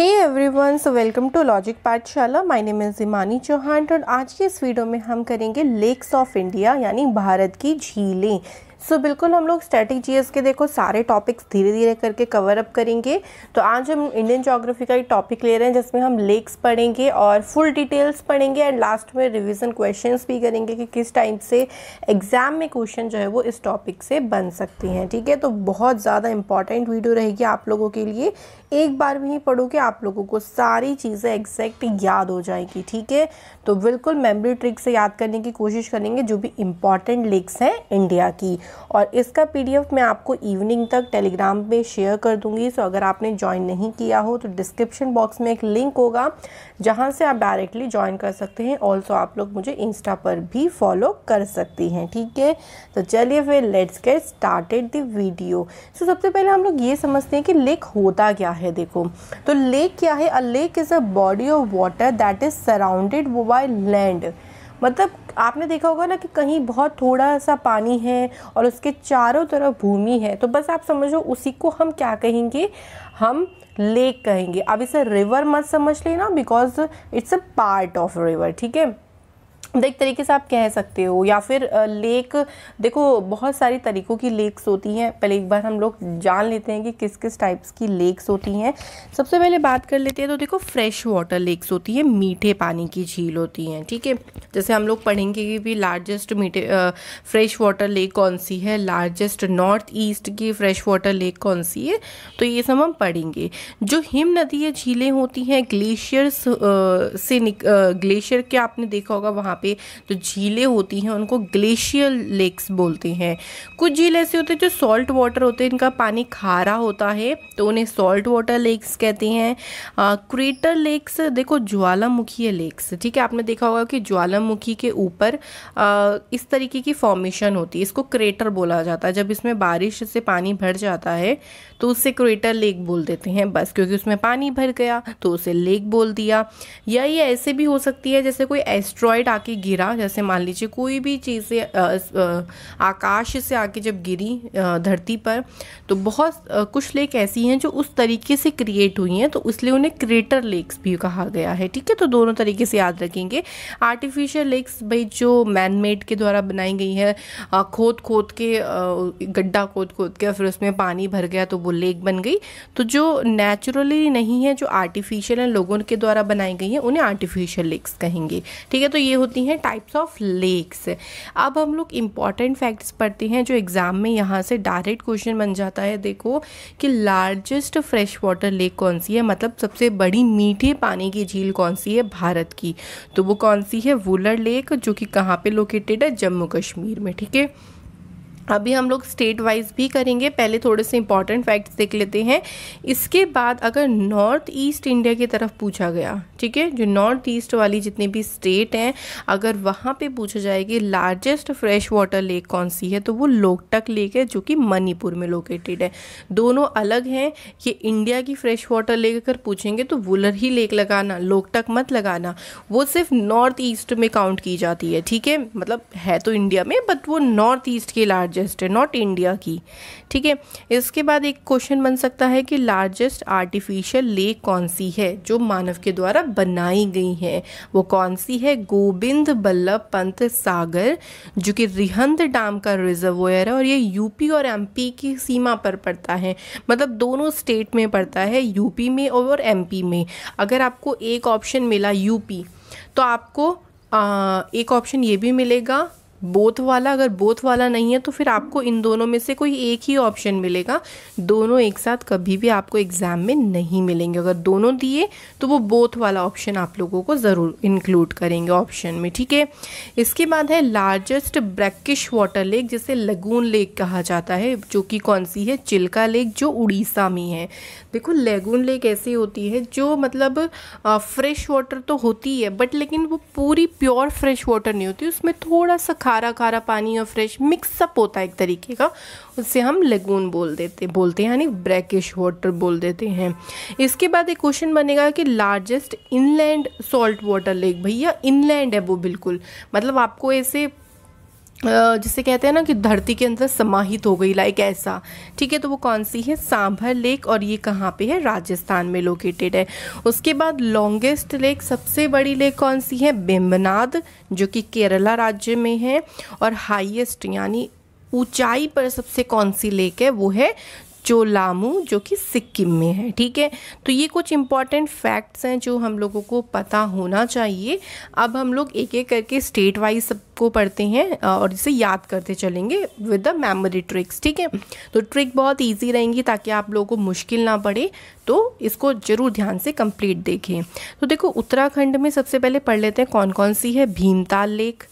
Hey one so welcome to logic Pathshala my name is Imani Chauhan और आज के इस वीडियो में हम करेंगे लेक्स ऑफ इंडिया यानी भारत की झीलें सो so, बिल्कुल हम लोग स्टैटिक जी के देखो सारे टॉपिक्स धीरे धीरे करके कवर अप करेंगे तो आज हम इंडियन जोग्राफी का एक टॉपिक ले रहे हैं जिसमें हम लेक्स पढ़ेंगे और फुल डिटेल्स पढ़ेंगे एंड लास्ट में रिविज़न क्वेश्चन भी करेंगे कि किस टाइम से एग्ज़ाम में क्वेश्चन जो है वो इस टॉपिक से बन सकती हैं ठीक है तो बहुत ज़्यादा इंपॉर्टेंट वीडियो रहेगी आप लोगों के लिए एक बार भी पढ़ोगे आप लोगों को सारी चीज़ें एग्जैक्ट याद हो जाएगी ठीक है तो बिल्कुल मेमोरी ट्रिक से याद करने की कोशिश करेंगे जो भी इम्पॉर्टेंट लेक्स हैं इंडिया की और इसका पीडीएफ मैं आपको इवनिंग तक टेलीग्राम पे शेयर कर दूंगी सो अगर आपने ज्वाइन नहीं किया हो तो डिस्क्रिप्शन बॉक्स में एक लिंक होगा जहाँ से आप डायरेक्टली ज्वाइन कर सकते हैं ऑल्सो आप लोग मुझे इंस्टा पर भी फॉलो कर सकती हैं ठीक है तो चलिए फिर let's get started the video सो सबसे पहले हम लोग ये समझते हैं कि लेक होता क्या है देखो तो लेक क्या है a lake is a body of water that is surrounded by land मतलब आपने देखा होगा ना कि कहीं बहुत थोड़ा सा पानी है और उसके चारों तरफ भूमि है तो बस आप समझो उसी को हम क्या कहेंगे हम लेक कहेंगे अब इसे रिवर मत समझ लेना because it's a part of river ठीक है तो एक तरीके से आप कह सकते हो या फिर लेक देखो बहुत सारी तरीक़ों की लेक्स होती हैं पहले एक बार हम लोग जान लेते हैं कि किस किस टाइप्स की लेक्स होती हैं सबसे पहले बात कर लेते हैं तो देखो फ्रेश वाटर लेक्स होती है मीठे पानी की झील होती हैं ठीक है जैसे हम लोग पढ़ेंगे कि भी लार्जेस्ट मीठे फ्रेश वाटर लेक कौन सी है लार्जेस्ट नॉर्थ ईस्ट की फ्रेश वाटर लेक कौन सी है तो ये सब हम पढ़ेंगे जो हिम नदी या झीलें होती हैं ग्लेशियर्स से ग्लेशियर के आपने देखा होगा वहाँ वहाँ पे जो झीलें होती हैं उनको ग्लेशियल लेक्स बोलते हैं कुछ झील ऐसे होते हैं जो सॉल्ट वाटर होते हैं इनका पानी खारा होता है तो उन्हें सॉल्ट वाटर लेक्स कहते हैं क्रेटर लेक्स देखो ज्वालामुखी लेक्स ठीक है आपने देखा होगा कि ज्वालामुखी के ऊपर इस तरीके की फॉर्मेशन होती है इसको क्रेटर बोला जाता है जब इसमें बारिश से पानी भर जाता है तो उससे क्रेटर लेक बोल देते हैं बस क्योंकि उसमें पानी भर गया तो उसे लेक बोल दिया या ये ऐसे भी हो सकती है जैसे कोई एस्ट्रॉयड आके गिरा जैसे मान लीजिए कोई भी चीज़ें आकाश से आके जब गिरी धरती पर तो बहुत कुछ लेक ऐसी हैं जो उस तरीके से क्रिएट हुई हैं तो इसलिए उन्हें क्रेटर लेक्स भी कहा गया है ठीक है तो दोनों तरीके से याद रखेंगे आर्टिफिशियल लेक्स भाई जो मैन मेड के द्वारा बनाई गई है खोद खोद के गड्ढा खोद खोद के फिर उसमें पानी भर गया तो वो लेक बन गई तो जो नेचुरली नहीं है जो आर्टिफिशियल है लोगों के द्वारा बनाई गई है उन्हें आर्टिफिशियल लेक्स कहेंगे ठीक है तो ये होती हैं टाइप्स ऑफ लेक्स अब हम लोग इंपॉर्टेंट फैक्ट्स पढ़ते हैं जो एग्ज़ाम में यहाँ से डायरेक्ट क्वेश्चन बन जाता है देखो कि लार्जेस्ट फ्रेश वाटर लेक कौन सी है मतलब सबसे बड़ी मीठे पानी की झील कौन सी है भारत की तो वो कौन सी है वुलर लेक जो कि कहाँ पे लोकेटेड है जम्मू कश्मीर में ठीक है अभी हम लोग स्टेट वाइज भी करेंगे पहले थोड़े से इंपॉर्टेंट फैक्ट्स देख लेते हैं इसके बाद अगर नॉर्थ ईस्ट इंडिया की तरफ पूछा गया ठीक है जो नॉर्थ ईस्ट वाली जितनी भी स्टेट हैं अगर वहाँ पे पूछा जाए कि लार्जेस्ट फ्रेश वाटर लेक कौन सी है तो वो लोकटक लेक है जो कि मणिपुर में लोकेटेड है दोनों अलग हैं ये इंडिया की फ्रेश वाटर लेक अगर पूछेंगे तो वुलर ही लेक लगाना लोकटक मत लगाना वो सिर्फ नॉर्थ ईस्ट में काउंट की जाती है ठीक है मतलब है तो इंडिया में बट वो नॉर्थ ईस्ट के लार्जेस्ट लार्जेस्ट है नॉट इंडिया की ठीक है इसके बाद एक क्वेश्चन बन सकता है कि लार्जेस्ट आर्टिफिशियल लेक कौन सी है जो मानव के द्वारा बनाई गई है वो कौन सी है गोविंद बल्लभ पंत सागर जो कि रिहंद डैम का रिजर्वोयर है और ये यूपी और एमपी की सीमा पर पड़ता है मतलब दोनों स्टेट में पड़ता है यूपी में और एमपी में अगर आपको एक ऑप्शन मिला यूपी तो आपको आ, एक ऑप्शन ये भी मिलेगा बोथ वाला अगर बोथ वाला नहीं है तो फिर आपको इन दोनों में से कोई एक ही ऑप्शन मिलेगा दोनों एक साथ कभी भी आपको एग्ज़ाम में नहीं मिलेंगे अगर दोनों दिए तो वो बोथ वाला ऑप्शन आप लोगों को ज़रूर इंक्लूड करेंगे ऑप्शन में ठीक है इसके बाद है लार्जेस्ट ब्रैकिश वाटर लेक जिसे लगून लेक कहा जाता है जो कि कौन सी है चिल्का लेक जो उड़ीसा में है देखो लेगून लेक ऐसी होती है जो मतलब फ्रेश वाटर तो होती है बट लेकिन वो पूरी प्योर फ्रेश वाटर नहीं होती उसमें थोड़ा सा खारा खारा पानी और फ्रेश मिक्सअप होता है एक तरीके का उससे हम लेगून बोल देते बोलते हैं यानी ब्रैकिश वाटर बोल देते हैं इसके बाद एक क्वेश्चन बनेगा कि largest inland salt water lake भैया इनलैंड है वो बिल्कुल मतलब आपको ऐसे जिसे कहते हैं ना कि धरती के अंदर समाहित हो गई लाइक ऐसा ठीक है तो वो कौन सी है सांभर लेक और ये कहाँ पे है राजस्थान में लोकेटेड है उसके बाद लॉन्गेस्ट लेक सबसे बड़ी लेक कौन सी है बेम्बनाद जो कि केरला राज्य में है और हाईएस्ट यानी ऊंचाई पर सबसे कौन सी लेक है वो है चोलामू जो कि सिक्किम में है ठीक है तो ये कुछ इंपॉर्टेंट फैक्ट्स हैं जो हम लोगों को पता होना चाहिए अब हम लोग एक एक करके स्टेट वाइज सब को पढ़ते हैं और इसे याद करते चलेंगे विद द मेमोरी ट्रिक्स ठीक है तो ट्रिक बहुत ईजी रहेंगी ताकि आप लोगों को मुश्किल ना पड़े तो इसको जरूर ध्यान से कंप्लीट देखें तो देखो उत्तराखंड में सबसे पहले पढ़ लेते हैं कौन कौन सी है भीमताल लेक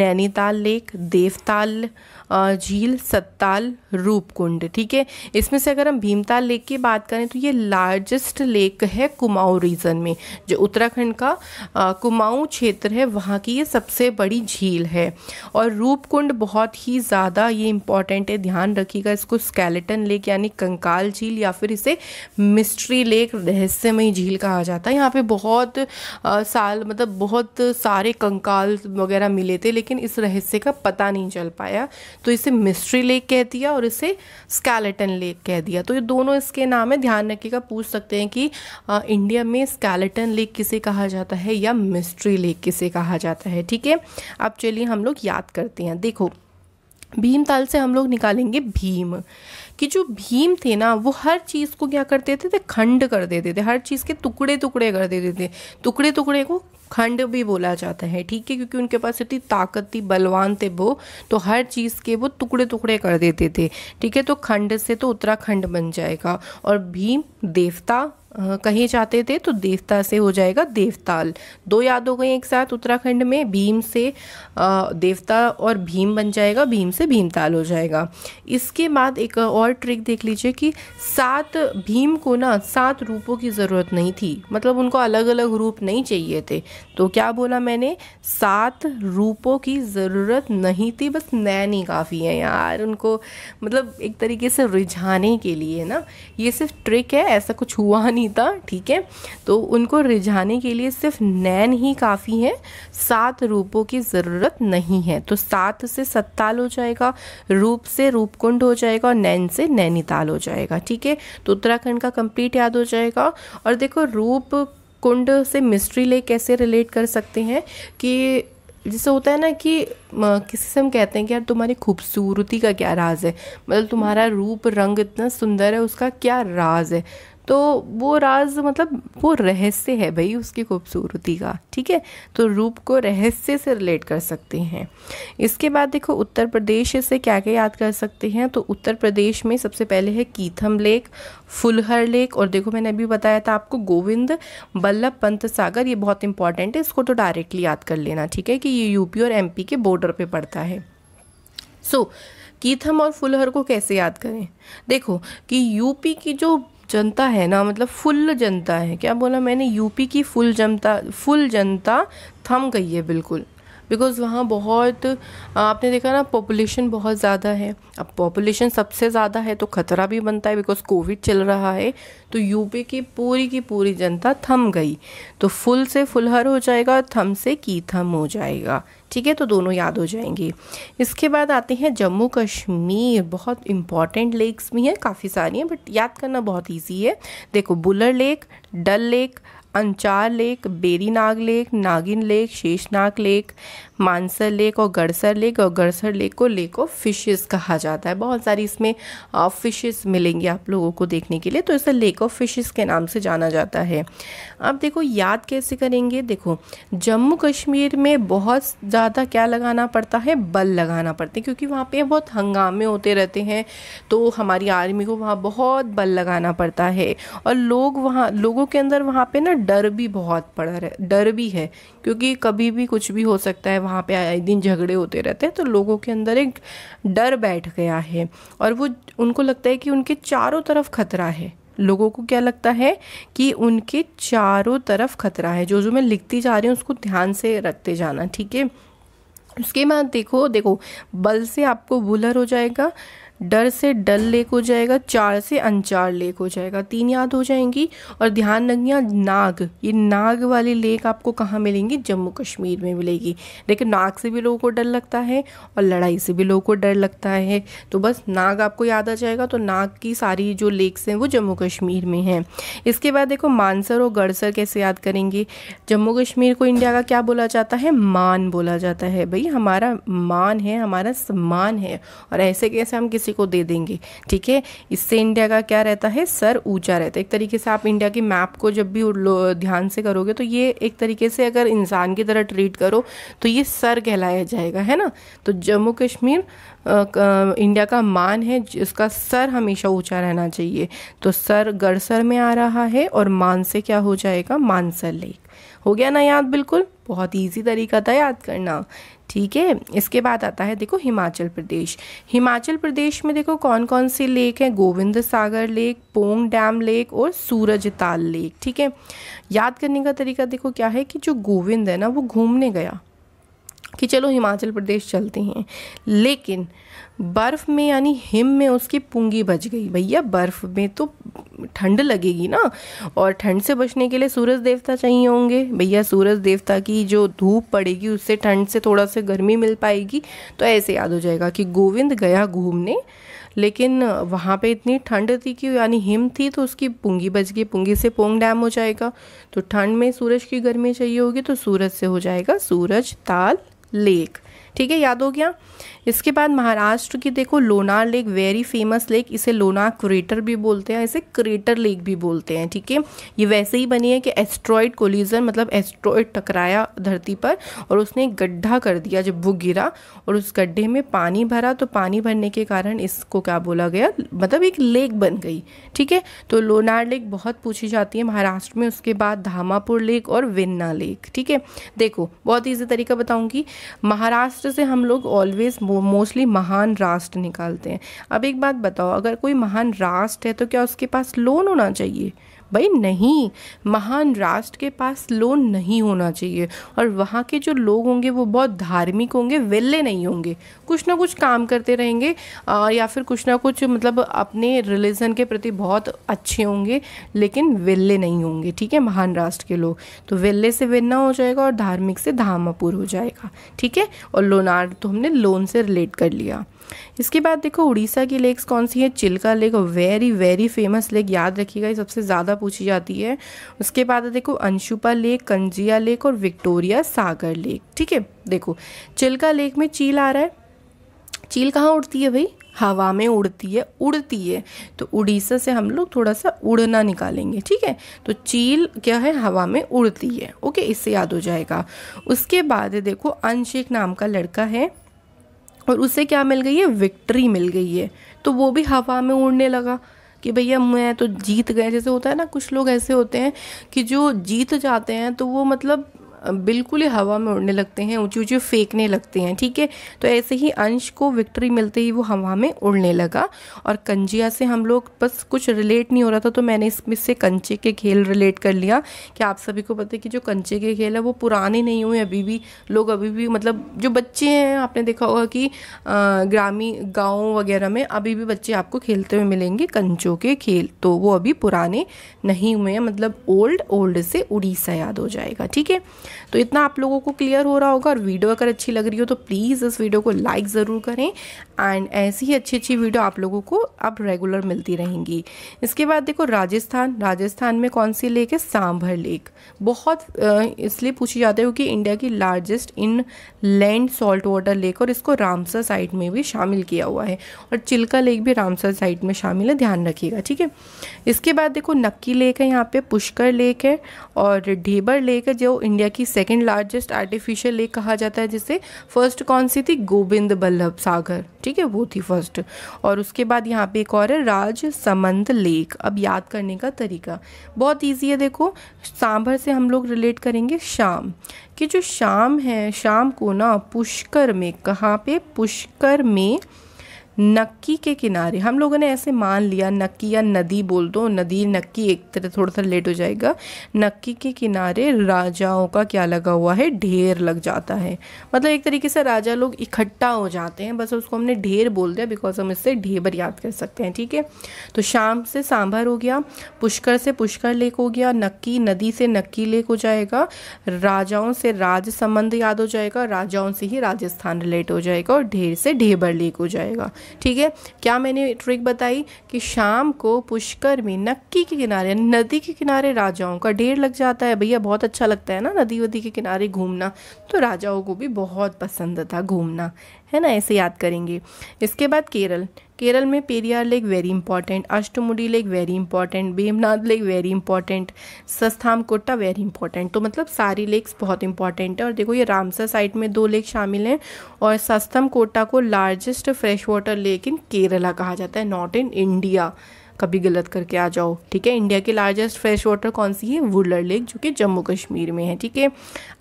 नैनीताल लेक देवताल झील सत्ताल रूपकुंड ठीक है इसमें से अगर हम भीमताल लेक की बात करें तो ये लार्जेस्ट लेक है कुमाऊं रीजन में जो उत्तराखंड का कुमाऊं क्षेत्र है वहाँ की ये सबसे बड़ी झील है और रूपकुंड बहुत ही ज़्यादा ये इंपॉर्टेंट है ध्यान रखिएगा इसको स्केलेटन लेक यानी कंकाल झील या फिर इसे मिस्ट्री लेक रहस्यमयी झील कहा जाता है यहाँ पे बहुत आ, साल मतलब बहुत सारे कंकाल वगैरह मिले थे लेकिन इस रहस्य का पता नहीं चल पाया तो इसे मिस्ट्री लेक कह दिया और इसे स्केलेटन लेक कह दिया तो ये दोनों इसके नाम है ध्यान रखिएगा पूछ सकते हैं कि आ, इंडिया में स्केलेटन लेक किसे कहा जाता है या मिस्ट्री लेक किसे कहा जाता है ठीक है अब चलिए लिए हम लोग याद करते हैं देखो भीमताल से हम लोग निकालेंगे भीम कि जो भीम थे ना वो हर चीज़ को क्या करते थे थे खंड कर देते थे हर चीज़ के टुकड़े टुकड़े कर देते थे टुकड़े टुकड़े को खंड भी बोला जाता है ठीक है क्योंकि उनके पास इतनी ताकत थी बलवान थे वो तो हर चीज़ के वो टुकड़े टुकड़े कर देते थे ठीक है तो खंड से तो उत्तराखंड बन जाएगा और भीम देवता कहे जाते थे तो देवता से हो जाएगा देवताल दो याद हो गए एक साथ उत्तराखंड में भीम से देवता और भीम बन जाएगा भीम से भीमताल हो जाएगा इसके बाद एक और ट्रिक देख लीजिए कि सात भीम को ना सात रूपों की ज़रूरत नहीं थी मतलब उनको अलग अलग रूप नहीं चाहिए थे तो क्या बोला मैंने सात रूपों की ज़रूरत नहीं थी बस नैन ही काफ़ी है यार उनको मतलब एक तरीके से रिझाने के लिए ना ये सिर्फ ट्रिक है ऐसा कुछ हुआ नहीं था ठीक है तो उनको रिझाने के लिए सिर्फ नैन ही काफ़ी है सात रूपों की ज़रूरत नहीं है तो सात से सत्ताल हो जाएगा रूप से रूपकुंड हो जाएगा और नैन से नैनीताल हो जाएगा ठीक है तो उत्तराखंड का कंप्लीट याद हो जाएगा और देखो रूप कुंड से मिस्ट्री ले कैसे रिलेट कर सकते हैं कि जैसे होता है ना कि किसी से हम कहते हैं कि यार तुम्हारी खूबसूरती का क्या राज है मतलब तुम्हारा रूप रंग इतना सुंदर है उसका क्या राज है तो वो राज मतलब वो रहस्य है भाई उसकी खूबसूरती का ठीक है तो रूप को रहस्य से रिलेट कर सकते हैं इसके बाद देखो उत्तर प्रदेश से क्या क्या याद कर सकते हैं तो उत्तर प्रदेश में सबसे पहले है कीथम लेक फुलहर लेक और देखो मैंने अभी बताया था आपको गोविंद बल्लभ पंत सागर ये बहुत इंपॉर्टेंट है इसको तो डायरेक्टली याद कर लेना ठीक है कि ये यूपी और एमपी के बॉर्डर पे पड़ता है सो so, कीथम और फुलहर को कैसे याद करें देखो कि यूपी की जो जनता है ना मतलब फुल जनता है क्या बोला मैंने यूपी की फुल जनता फुल जनता थम गई है बिल्कुल बिकॉज़ वहाँ बहुत आपने देखा ना पॉपुलेशन बहुत ज़्यादा है अब पॉपुलेशन सबसे ज़्यादा है तो ख़तरा भी बनता है बिकॉज़ कोविड चल रहा है तो यूपी की पूरी की पूरी जनता थम गई तो फुल से फुलहर हो जाएगा और थम से की थम हो जाएगा ठीक है तो दोनों याद हो जाएंगे इसके बाद आते हैं जम्मू कश्मीर बहुत इंपॉर्टेंट लेक्स भी हैं काफ़ी सारी हैं बट याद करना बहुत ईजी है देखो Wular lake Dal lake Anchar lake Verinag lake Nagin lake Sheshnag lake Mansar lake और गड़सर लेक और गड़सर लेक को लेक ऑफ फिशेस कहा जाता है बहुत सारी इसमें फिशेस मिलेंगी आप लोगों को देखने के लिए तो इसे लेक ऑफ फिशेस के नाम से जाना जाता है अब देखो याद कैसे करेंगे देखो जम्मू कश्मीर में बहुत ज़्यादा क्या लगाना पड़ता है बल लगाना पड़ता है क्योंकि वहाँ पर बहुत हंगामे होते रहते हैं तो हमारी आर्मी को वहाँ बहुत बल लगाना पड़ता है और लोग वहाँ लोगों के अंदर वहाँ पर ना डर भी बहुत पड़ा डर भी है क्योंकि कभी भी कुछ भी हो सकता है वहाँ पे आए दिन झगड़े होते रहते हैं तो लोगों के अंदर एक डर बैठ गया है और वो उनको लगता है कि उनके चारों तरफ खतरा है लोगों को क्या लगता है कि उनके चारों तरफ खतरा है जो जो मैं लिखती जा रही हूँ उसको ध्यान से रखते जाना ठीक है उसके बाद देखो देखो बल से आपको बुलर हो जाएगा डर से डल लेक हो जाएगा चार से अनचार लेक हो जाएगा तीन याद हो जाएंगी और ध्यान रखिए नाग ये नाग वाली लेक आपको कहाँ मिलेंगी जम्मू कश्मीर में मिलेगी देखिए नाग से भी लोगों को डर लगता है और लड़ाई से भी लोगों को डर लगता है तो बस नाग आपको याद आ जाएगा तो नाग की सारी जो लेक्स हैं वो जम्मू कश्मीर में हैं इसके बाद देखो मानसर और गड़सर कैसे याद करेंगे जम्मू कश्मीर को इंडिया का क्या बोला जाता है मान बोला जाता है भाई हमारा मान है हमारा सम्मान है और ऐसे कैसे हम किस किसी को दे देंगे ठीक है इससे इंडिया का क्या रहता है सर ऊंचा रहता है एक तरीके से आप इंडिया की मैप को जब भी ध्यान से करोगे तो ये एक तरीके से अगर इंसान की तरह ट्रीट करो तो ये सर कहलाया जाएगा है ना तो जम्मू कश्मीर इंडिया का मान है जिसका सर हमेशा ऊंचा रहना चाहिए तो सर गढ़सर में आ रहा है और मान से क्या हो जाएगा मानसर लेक हो गया ना याद बिल्कुल बहुत इजी तरीका था याद करना ठीक है इसके बाद आता है देखो हिमाचल प्रदेश हिमाचल प्रदेश में देखो कौन कौन से लेक हैं Gobind Sagar lake Pong dam lake और सूरज ताल लेक ठीक है याद करने का तरीका देखो क्या है कि जो गोविंद है ना वो घूमने गया कि चलो हिमाचल प्रदेश चलते हैं लेकिन बर्फ़ में यानी हिम में उसकी पुंगी बच गई भैया बर्फ़ में तो ठंड लगेगी ना और ठंड से बचने के लिए सूरज देवता चाहिए होंगे भैया सूरज देवता की जो धूप पड़ेगी उससे ठंड से थोड़ा सा गर्मी मिल पाएगी तो ऐसे याद हो जाएगा कि गोविंद गया घूमने लेकिन वहाँ पे इतनी ठंड थी कि यानी हिम थी तो उसकी पुंगी बच गई पुंगी से पोंग डैम हो जाएगा तो ठंड में सूरज की गर्मी चाहिए होगी तो सूरज से हो जाएगा सूरज ताल lake ठीक है याद हो गया इसके बाद महाराष्ट्र की देखो Lonar lake very famous lake इसे लोनार क्रेटर भी बोलते हैं इसे क्रेटर लेक भी बोलते हैं ठीक है ये वैसे ही बनी है कि एस्ट्रॉयड कोलिजन मतलब एस्ट्रॉयड टकराया धरती पर और उसने एक गड्ढा कर दिया जब वो गिरा और उस गड्ढे में पानी भरा तो पानी भरने के कारण इसको क्या बोला गया मतलब एक लेक बन गई ठीक है तो लोनार लेक बहुत पूछी जाती है महाराष्ट्र में उसके बाद धामापुर लेक और वेन्ना लेक ठीक है देखो बहुत ईजी तरीका बताऊँगी महाराष्ट्र राष्ट्र से हम लोग ऑलवेज़ मोस्टली महान राष्ट्र निकालते हैं अब एक बात बताओ अगर कोई महान राष्ट्र है तो क्या उसके पास लोन होना चाहिए भाई नहीं महान राष्ट्र के पास लोन नहीं होना चाहिए और वहाँ के जो लोग होंगे वो बहुत धार्मिक होंगे वेल्ले नहीं होंगे कुछ ना कुछ काम करते रहेंगे या फिर कुछ ना कुछ मतलब अपने रिलीजन के प्रति बहुत अच्छे होंगे लेकिन वेल्ले नहीं होंगे ठीक है महान राष्ट्र के लोग तो वेल्ले से वेन्ना हो जाएगा और धार्मिक से धामापुर हो जाएगा ठीक है और लोनार तो हमने लोन से रिलेट कर लिया इसके बाद देखो उड़ीसा की लेक्स कौन सी है Chilika lake very very famous lake याद रखिएगा ये सबसे ज़्यादा पूछी जाती है उसके बाद देखो अंशुपा लेक कंजिया लेक और विक्टोरिया सागर लेक ठीक है देखो चिल्का लेक में चील आ रहा है चील कहाँ उड़ती है भाई हवा में उड़ती है उड़ती है तो उड़ीसा से हम लोग थोड़ा सा उड़ना निकालेंगे ठीक है तो चील क्या है हवा में उड़ती है ओके इससे याद हो जाएगा उसके बाद देखो अंश एक नाम का लड़का है और उसे क्या मिल गई है विक्ट्री मिल गई है तो वो भी हवा में उड़ने लगा कि भैया मैं तो जीत गए जैसे होता है ना कुछ लोग ऐसे होते हैं कि जो जीत जाते हैं तो वो मतलब बिल्कुल ही हवा में उड़ने लगते हैं ऊँची ऊँची फेंकने लगते हैं ठीक है तो ऐसे ही अंश को विक्ट्री मिलते ही वो हवा में उड़ने लगा और कंजिया से हम लोग बस कुछ रिलेट नहीं हो रहा था तो मैंने इसमें से कंचे के खेल रिलेट कर लिया कि आप सभी को पता है कि जो कंचे के खेल है वो पुराने नहीं हुए अभी भी लोग अभी भी मतलब जो बच्चे हैं आपने देखा होगा कि ग्रामीण गाँव वगैरह में अभी भी बच्चे आपको खेलते हुए मिलेंगे कंचों के खेल तो वो अभी पुराने नहीं हुए हैं मतलब ओल्ड ओल्ड से उड़ीसा याद हो जाएगा ठीक है तो इतना आप लोगों को क्लियर हो रहा होगा और वीडियो अगर अच्छी लग रही हो तो प्लीज़ इस वीडियो को लाइक ज़रूर करें एंड ऐसी ही अच्छी अच्छी वीडियो आप लोगों को अब रेगुलर मिलती रहेंगी इसके बाद देखो राजस्थान राजस्थान में कौन सी लेक है सांभर लेक बहुत इसलिए पूछी जाती है क्योंकि इंडिया की largest inland salt water lake और इसको रामसर साइट में भी शामिल किया हुआ है और चिल्का लेक भी रामसर साइट में शामिल है ध्यान रखिएगा ठीक है इसके बाद देखो नक्की लेक है यहाँ पे पुष्कर लेक है और ढेबर लेक है जो इंडिया की सेकेंड लार्जेस्ट आर्टिफिशियल लेक कहा जाता है जिसे फर्स्ट कौन सी थी गोविंद बल्लभ सागर ठीक है वो थी फर्स्ट और उसके बाद यहाँ पे एक और है राज समंद लेक अब याद करने का तरीका बहुत ईजी है देखो सांभर से हम लोग रिलेट करेंगे शाम कि जो शाम है शाम को ना पुष्कर में कहाँ पे पुष्कर में नक्की के किनारे हम लोगों ने ऐसे मान लिया नक्की या नदी बोल दो नदी नक्की एक तरह थोड़ा सा लेट हो जाएगा नक्की के किनारे राजाओं का क्या लगा हुआ है ढेर लग जाता है मतलब एक तरीके से राजा लोग इकट्ठा हो जाते हैं बस उसको हमने ढेर बोल दिया बिकॉज हम इससे ढेबर याद कर सकते हैं ठीक है तो शाम से सांभर हो गया पुष्कर से पुष्कर लेक हो गया नक्की नदी से नक्की लेक हो जाएगा राजाओं से राज संबंध याद हो जाएगा राजाओं से ही राजस्थान रिलेट हो जाएगा और ढेर से ढेबर लेक हो जाएगा ठीक है क्या मैंने ट्रिक बताई कि शाम को पुष्कर में नक्की के किनारे नदी के किनारे राजाओं का ढेर लग जाता है भैया बहुत अच्छा लगता है ना नदी वदी के किनारे घूमना तो राजाओं को भी बहुत पसंद था घूमना है ना ऐसे याद करेंगे इसके बाद केरल केरल में Periyar lake very important Ashtamudi lake very important Bhimnath lake very important Sasthamkotta very important तो मतलब सारी लेक्स बहुत इंपॉर्टेंट है और देखो ये रामसर साइट में दो लेक शामिल हैं और सस्थम कोटा को largest fresh water lake in Kerala कहा जाता है नॉट इन इंडिया कभी गलत करके आ जाओ ठीक है इंडिया की लार्जेस्ट फ्रेश वाटर कौन सी है वुलर लेक जो कि जम्मू कश्मीर में है ठीक है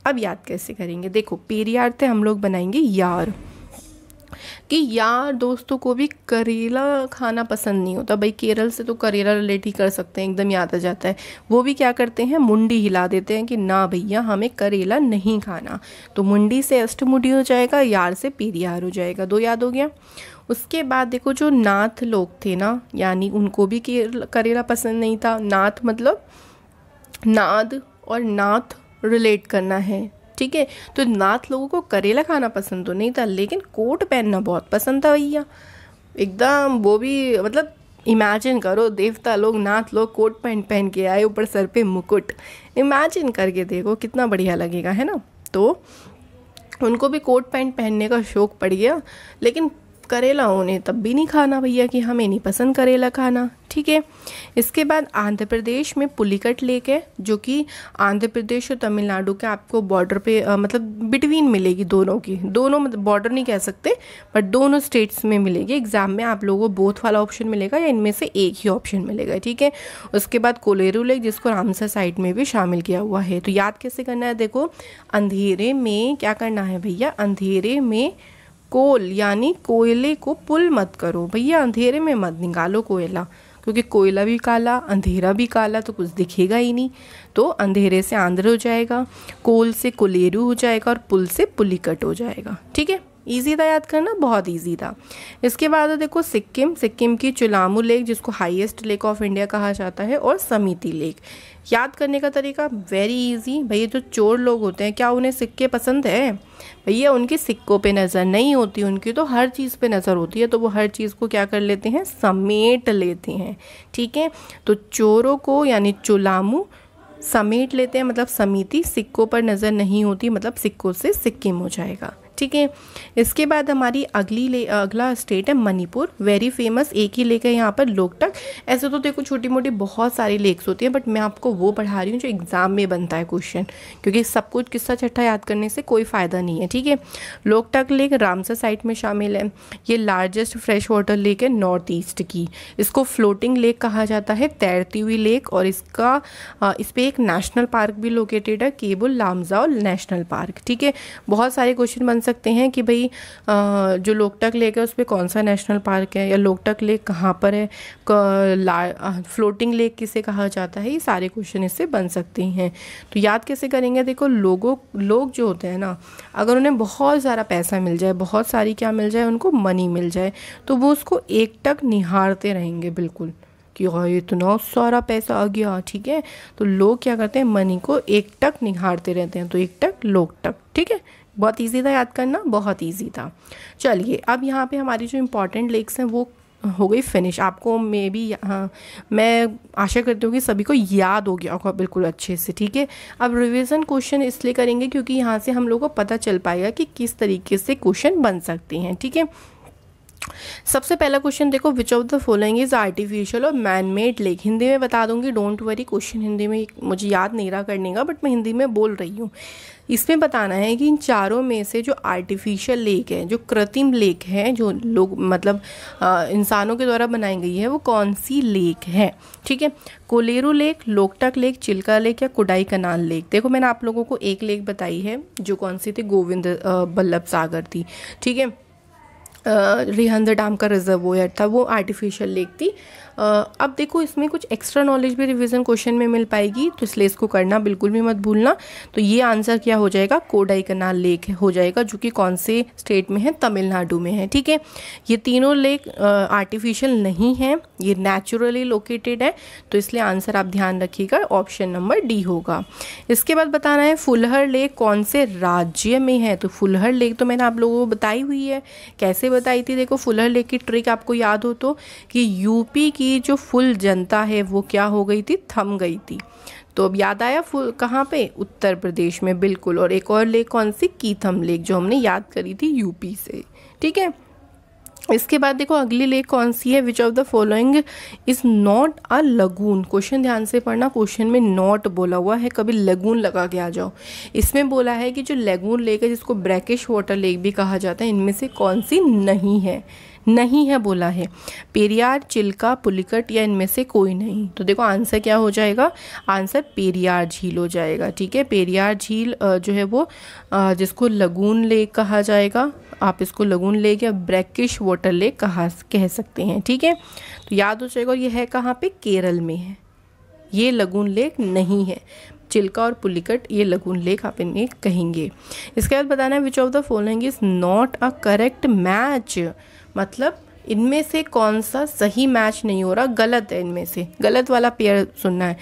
अब याद कैसे करेंगे देखो पेरियार थे हम लोग बनाएंगे यार कि यार दोस्तों को भी करेला खाना पसंद नहीं होता भाई केरल से तो करेला रिलेट ही कर सकते हैं एकदम याद आ जाता है वो भी क्या करते हैं मुंडी हिला देते हैं कि ना भैया हमें करेला नहीं खाना तो मुंडी से अष्टमुंडी हो जाएगा यार से पीरियार हो जाएगा दो याद हो गया उसके बाद देखो जो नाथ लोग थे ना यानी उनको भी करेला पसंद नहीं था नाथ मतलब नाद और नाथ रिलेट करना है ठीक है तो नाथ लोगों को करेला खाना पसंद तो नहीं था लेकिन कोट पहनना बहुत पसंद था भैया एकदम वो भी मतलब इमेजिन करो देवता लोग नाथ लोग कोट पैंट पहन के आए ऊपर सर पे मुकुट इमेजिन करके देखो कितना बढ़िया लगेगा है ना तो उनको भी कोट पैंट पहनने का शौक पड़ गया लेकिन करेला उन्हें तब भी नहीं खाना भैया कि हमें नहीं पसंद करेला खाना ठीक है इसके बाद आंध्र प्रदेश में पुलिकट लेक है जो कि आंध्र प्रदेश और तमिलनाडु के आपको बॉर्डर पे आ, मतलब बिटवीन मिलेगी दोनों की दोनों मतलब बॉर्डर नहीं कह सकते बट दोनों स्टेट्स में मिलेगी एग्जाम में आप लोगों को बोथ वाला ऑप्शन मिलेगा या इनमें से एक ही ऑप्शन मिलेगा ठीक है उसके बाद कोलेरू लेक जिसको रामसर साइड में भी शामिल किया हुआ है तो याद कैसे करना है देखो अंधेरे में क्या करना है भैया अंधेरे में कोल यानी कोयले को पुल मत करो भैया अंधेरे में मत निकालो कोयला क्योंकि कोयला भी काला अंधेरा भी काला तो कुछ दिखेगा ही नहीं तो अंधेरे से आंध्र हो जाएगा कोल से कोलेरू हो जाएगा और पुल से पुलिकट हो जाएगा ठीक है ईजी था याद करना बहुत ईजी था इसके बाद देखो सिक्किम सिक्किम की चुलामू लेक जिसको हाईएस्ट लेक ऑफ इंडिया कहा जाता है और समिति लेक याद करने का तरीका वेरी इजी भैया जो चोर लोग होते हैं क्या उन्हें सिक्के पसंद है भैया उनकी सिक्कों पे नज़र नहीं होती उनकी तो हर चीज़ पे नज़र होती है तो वो हर चीज़ को क्या कर लेते हैं समेट लेते हैं ठीक है तो चोरों को यानी चुलामू समेट लेते हैं मतलब समिति सिक्कों पर नज़र नहीं होती मतलब सिक्कों से सिक्किम हो जाएगा ठीक है इसके बाद हमारी अगली ले अगला स्टेट है मणिपुर वेरी फेमस एक ही लेक है यहाँ पर लोकटक ऐसे तो देखो छोटी मोटी बहुत सारी लेक्स होती हैं बट मैं आपको वो पढ़ा रही हूँ जो एग्ज़ाम में बनता है क्वेश्चन क्योंकि सब कुछ किस्सा छठा याद करने से कोई फ़ायदा नहीं है ठीक है लोकटक लेक रामसर साइट में शामिल है ये लार्जेस्ट फ्रेश वाटर लेक है नॉर्थ ईस्ट की इसको फ्लोटिंग लेक कहा जाता है तैरती हुई लेक और इसका इस पर एक नेशनल पार्क भी लोकेटेड है केबुल लामजाओ नेशनल पार्क ठीक है बहुत सारे क्वेश्चन बन सकते हैं कि भाई जो लोकटक लेक है उस पर कौन सा नेशनल पार्क है या लोकटक लेक कहाँ पर है फ्लोटिंग लेक किसे कहा जाता है ये सारे क्वेश्चन इससे बन सकते हैं तो याद कैसे करेंगे देखो लोगों लोग जो होते हैं ना अगर उन्हें बहुत सारा पैसा मिल जाए बहुत सारी क्या मिल जाए उनको मनी मिल जाए तो वो उसको एक टक निहारते रहेंगे बिल्कुल कि हाँ इतना तो सारा पैसा आ गया हाँ, ठीक है तो लोग क्या करते हैं मनी को एक टक निहारते रहते हैं तो एक टक लोग टक ठीक है बहुत ईजी था याद करना बहुत ईजी था चलिए अब यहाँ पे हमारी जो इम्पोर्टेंट लेक्स हैं वो हो गई फिनिश आपको मे बी हाँ मैं आशा करती हूँ कि सभी को याद हो गया होगा बिल्कुल अच्छे से ठीक है अब रिवीजन क्वेश्चन इसलिए करेंगे क्योंकि यहाँ से हम लोग को पता चल पाएगा कि किस तरीके से क्वेश्चन बन सकते हैं ठीक है थीके? सबसे पहला क्वेश्चन देखो which of the following is artificial और मैन मेड लेक हिंदी में बता दूंगी डोंट वरी क्वेश्चन हिंदी में मुझे याद नहीं रहा करने का बट मैं हिंदी में बोल रही हूँ इसमें बताना है कि इन चारों में से जो आर्टिफिशियल लेक है जो कृत्रिम लेक है जो लोग मतलब इंसानों के द्वारा बनाई गई है वो कौन सी लेक है ठीक है Kolleru lake Loktak lake Chilika lake या कुडाई कनाल लेक देखो मैंने आप लोगों को एक लेक बताई है जो कौन सी थी गोविंद बल्लभ सागर थी ठीक है रिहंद डैम का रिजर्वोयर था वो आर्टिफिशियल लेक थी अब देखो इसमें कुछ एक्स्ट्रा नॉलेज भी रिवीजन क्वेश्चन में मिल पाएगी तो इसलिए इसको करना बिल्कुल भी मत भूलना तो ये आंसर क्या हो जाएगा कोडाई कनाल लेक हो जाएगा जो कि कौन से स्टेट में है तमिलनाडु में है ठीक है ये तीनों लेक आर्टिफिशियल नहीं है ये नेचुरली लोकेटेड है तो इसलिए आंसर आप ध्यान रखिएगा ऑप्शन नंबर डी होगा इसके बाद बताना है फुलहर लेक कौन से राज्य में है तो फुलहर लेक तो मैंने आप लोगों को बताई हुई है कैसे बताई थी देखो फुलर लेक की ट्रिक आपको याद हो तो कि यूपी की जो फुल जनता है वो क्या हो गई थी थम गई थी तो अब याद आया फुल कहाँ पे उत्तर प्रदेश में बिल्कुल और एक और लेक कौन सी कीथम लेक जो हमने याद करी थी यूपी से ठीक है इसके बाद देखो अगली लेक कौन सी है which of the following is not a lagoon question ध्यान से पढ़ना क्वेश्चन में नॉट बोला हुआ है कभी लगून लगा के आ जाओ इसमें बोला है कि जो लेगून लेक है जिसको ब्रैकिश वाटर लेक भी कहा जाता है इनमें से कौन सी नहीं है नहीं है बोला है पेरियार चिल्का पुलिकट या इनमें से कोई नहीं तो देखो आंसर क्या हो जाएगा आंसर पेरियार झील हो जाएगा ठीक है पेरियार झील जो है वो जिसको लगून लेक कहा जाएगा आप इसको लगून लेक या ब्रैकिश वाटर लेक कहा कह सकते हैं ठीक है तो याद हो जाएगा यह है कहाँ पे केरल में है ये लगून लेक नहीं है चिल्का और पुलिकट ये लगून लेक आप इन्हें कहेंगे इसके बाद बताना है which of the following is not a correct match मतलब इनमें से कौन सा सही मैच नहीं हो रहा गलत है इनमें से गलत वाला पेयर सुनना है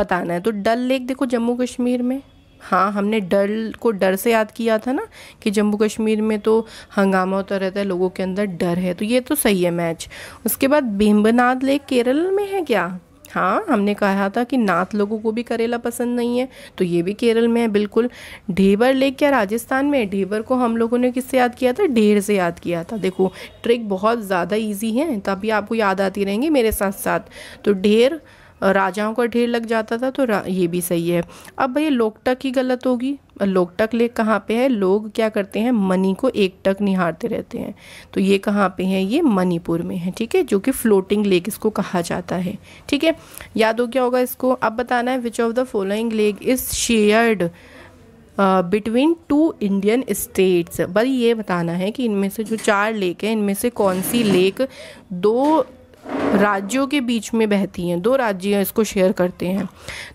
बताना है तो डल लेक देखो जम्मू कश्मीर में हाँ हमने डर को डर से याद किया था ना कि जम्मू कश्मीर में तो हंगामा होता रहता है लोगों के अंदर डर है तो ये तो सही है मैच उसके बाद भीम्बनाथ लेक केरल में है क्या हाँ हमने कहा था कि नाथ लोगों को भी करेला पसंद नहीं है तो ये भी केरल में है बिल्कुल ढेबर लेक क्या राजस्थान में ढेबर को हम लोगों ने किससे याद किया था ढेर से याद किया था देखो ट्रिक बहुत ज़्यादा इजी है तभी आपको याद आती रहेंगी मेरे साथ साथ तो ढेर राजाओं का ढेर लग जाता था तो ये भी सही है अब भैया लोकटक ही गलत होगी लोकटक लेख कहाँ पे है लोग क्या करते हैं मनी को एकटक निहारते रहते हैं तो ये कहाँ पे है ये मणिपुर में है ठीक है जो कि फ्लोटिंग लेक इसको कहा जाता है ठीक है याद हो क्या होगा इसको अब बताना है which of the following lake is shared between two Indian states बस ये बताना है कि इनमें से जो चार लेक हैं इनमें से कौन सी लेक दो राज्यों के बीच में बहती हैं दो राज्य इसको शेयर करते हैं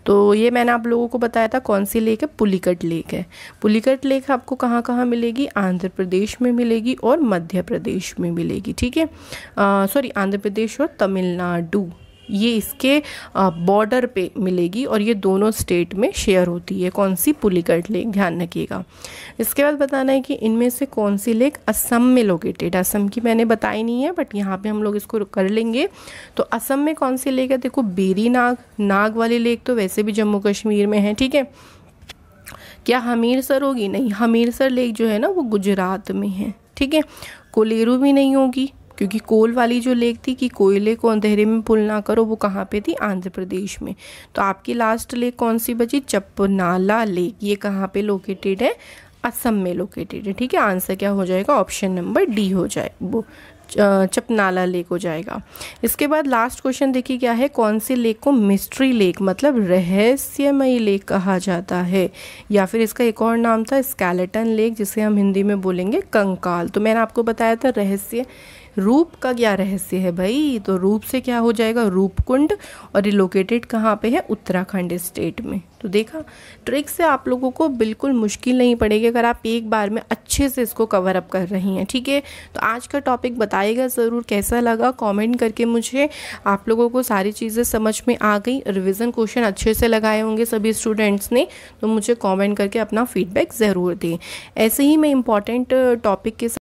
तो ये मैंने आप लोगों को बताया था कौन सी लेक है पुलिकट लेक है पुलिकट लेक आपको कहाँ कहाँ मिलेगी आंध्र प्रदेश में मिलेगी और मध्य प्रदेश में मिलेगी ठीक है सॉरी आंध्र प्रदेश और तमिलनाडु ये इसके बॉर्डर पे मिलेगी और ये दोनों स्टेट में शेयर होती है कौन सी पुलिकट लेक ध्यान रखिएगा इसके बाद बताना है कि इनमें से कौन सी लेक असम में लोकेटेड असम की मैंने बताई नहीं है बट यहाँ पे हम लोग इसको कर लेंगे तो असम में कौन सी लेक है देखो बेरी नाग नाग वाली लेक तो वैसे भी जम्मू कश्मीर में है ठीक है क्या हमीर सर होगी नहीं हमीर सर लेक जो है ना वो गुजरात में है ठीक है कोलेरू भी नहीं होगी क्योंकि कोल वाली जो लेक थी कि कोयले को अंधेरे में पुल ना करो वो कहाँ पे थी आंध्र प्रदेश में तो आपकी लास्ट लेक कौन सी बची चपनाला लेक ये कहाँ पे लोकेटेड है असम में लोकेटेड है ठीक है आंसर क्या हो जाएगा ऑप्शन नंबर डी हो जाए वो चपनाला लेक हो जाएगा इसके बाद लास्ट क्वेश्चन देखिए क्या है कौन सी लेक को मिस्ट्री लेक मतलब रहस्यमयी लेक कहा जाता है या फिर इसका एक और नाम था स्केलेटन लेक जिसे हम हिंदी में बोलेंगे कंकाल तो मैंने आपको बताया था रहस्य रूप का क्या रहस्य है भाई तो रूप से क्या हो जाएगा रूपकुंड और ये लोकेटेड कहाँ पे है उत्तराखंड स्टेट में तो देखा ट्रिक से आप लोगों को बिल्कुल मुश्किल नहीं पड़ेगी अगर आप एक बार में अच्छे से इसको कवर अप कर रही हैं ठीक है तो आज का टॉपिक बताएगा ज़रूर कैसा लगा कमेंट करके मुझे आप लोगों को सारी चीज़ें समझ में आ गई रिवीजन क्वेश्चन अच्छे से लगाए होंगे सभी स्टूडेंट्स ने तो मुझे कमेंट करके अपना फीडबैक ज़रूर दें ऐसे ही मैं इंपॉर्टेंट टॉपिक के